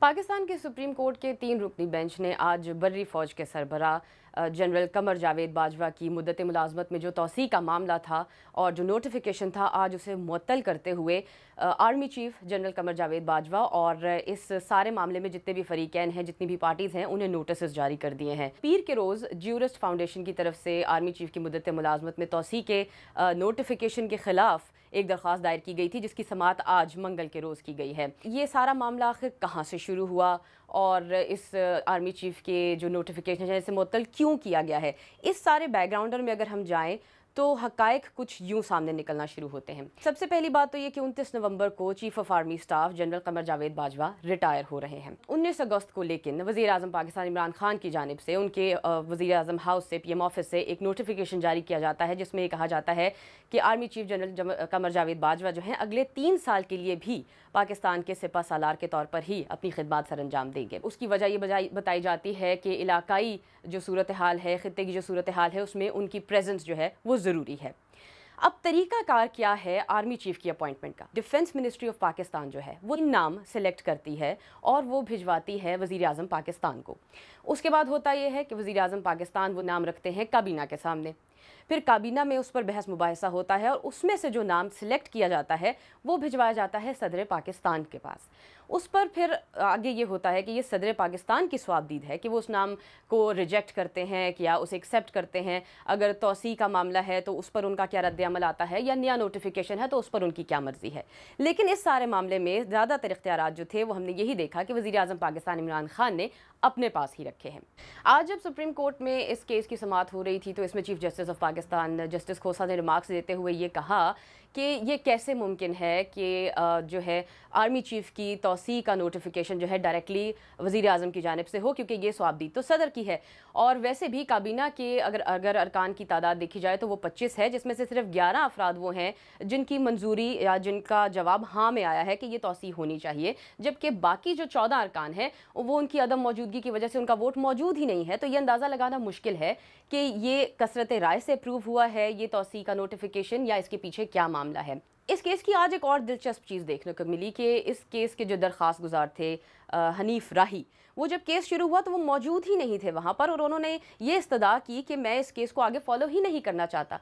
پاکستان کے supreme court کے تین رکنی بینچ نے آج بری فوج کے سربراہ جنرل قمر جاوید باجوہ کی مدت ملازمت میں جو توسیع کا معاملہ تھا اور جو نوٹیفیکیشن تھا آج اسے معطل کرتے ہوئے army chief general Qamar Javed Bajwa اور اس سارے معاملے میں جتنے بھی فریقین ہیں جتنی بھی پارٹیز ہیں انہیں نوٹسز جاری کر دیے ہیں پیر کے روز جیورسٹ فاؤنڈیشن کی طرف سے آرمی چیف کی مدت ملازمت میں توسیع کے نوٹیفیکیشن کے خلاف ایک درخواست دائر کی گئی تھی جس کی سماعت آج منگل کے روز کی گئی ہے یہ سارا معاملہ آخر کہاں سے شروع ہوا اور اس آرمی چیف کے جو نوٹیفیکیشن ہے اسے معطل کیوں کیا گیا ہے اس سارے بیک گراؤنڈر میں اگر ہم جائیں تو حقائق کچھ یوں سامنے نکلنا شروع ہوتے ہیں سب سے پہلی بات تو یہ کہ انتیس نومبر کو chief of army staff general Qamar Javed Bajwa retire ہو رہے ہیں انیس اگست کو لیکن وزیر اعظم پاکستان عمران خان کی جانب سے ان کے وزیر اعظم ہاؤس سے پی ایم آفس سے ایک نوٹیفیکیشن جاری کیا جاتا ہے جس میں یہ کہا جاتا ہے کہ army chief general Qamar Javed Bajwa جو ہیں اگلے تین سال کے لیے بھی پاکستان کے سپا سالار کے طور پر ہی اپنی خدمات سر انجام دیں گے اس کی وجہ یہ بتائی جاتی ہے کہ علاقائی جو صورتحال ہے خطے کی جو صورتحال ہے اس میں ان کی پریزنس جو ہے وہ ضروری ہے اب طریقہ کار کیا ہے آرمی چیف کی اپوائنٹمنٹ کا ڈیفنس منسٹری آف پاکستان جو ہے وہ نام سلیکٹ کرتی ہے اور وہ بھجواتی ہے وزیر اعظم پاکستان کو اس کے بعد ہوتا یہ ہے کہ وزیر اعظم پاکستان وہ نام رکھتے ہیں کابینہ کے سامنے پھر کابینہ میں اس پر بحث مباحثہ ہوتا ہے اور اس میں سے جو نام سلیکٹ کیا جاتا ہے وہ بھجوایا جاتا ہے صدر پاکستان کے پاس اس پر پھر آگے یہ ہوتا ہے کہ یہ صدر پاکستان کی سواب دید ہے کہ وہ اس نام کو ریجیکٹ کرتے ہیں کیا اسے ایکسیپٹ کرتے ہیں اگر توسیع کا معاملہ ہے تو اس پر ان کا کیا رد عمل آتا ہے یا نیا نوٹیفیکیشن ہے تو اس پر ان کی کیا مرضی ہے لیکن اس سارے معاملے میں زیادہ تر اختیارات جو تھے وہ ہم نے یہی دیکھا کہ وزیر اعظم پاکستان عمران خان نے اپنے پاس ہی رکھے ہیں آج جب سپریم کورٹ میں اس کیس کی سماعت ہو رہی تھی تو اس میں chief justice of Pakistan justice Khosa نے ریمارکس دیتے ہوئے یہ کہا کہ یہ کیسے ممکن ہے کہ جو ہے آرمی چیف کی توسیع کا نوٹیفیکیشن جو ہے ڈائریکٹلی وزیر اعظم کی جانب سے ہو کیونکہ یہ سوابدی تو صدر کی ہے اور ویسے بھی کابینہ کے اگر اگر ارکان کی تعداد دیکھی جائے تو وہ پچیس ہے جس میں سے صرف گیارہ افراد وہ ہیں جن کی منظوری یا جن کا جواب ہاں میں آیا ہے کہ یہ توسیع ہونی چاہیے جبکہ باقی جو چودہ ارکان ہیں وہ ان کی عدم موجودگی کی وجہ سے ان کا ووٹ موجود ہی نہیں ہے تو یہ اندازہ لگانا مشکل ہے کہ یہ کثرت رائے سے پروو ہوا ہے یہ توسیع کا نوٹیفیکیشن یا اس کے پیچھے کیا معاملہ ہے اس کیس کی آج ایک اور دلچسپ چیز دیکھنے کو ملی کہ اس کیس کے جو درخواست گزار تھے حنیف راہی وہ جب کیس شروع ہوا تو وہ موجود ہی نہیں تھے وہاں پر اور انہوں نے یہ استدعا کی کہ میں اس کیس کو آگے فالو ہی نہیں کرنا چاہتا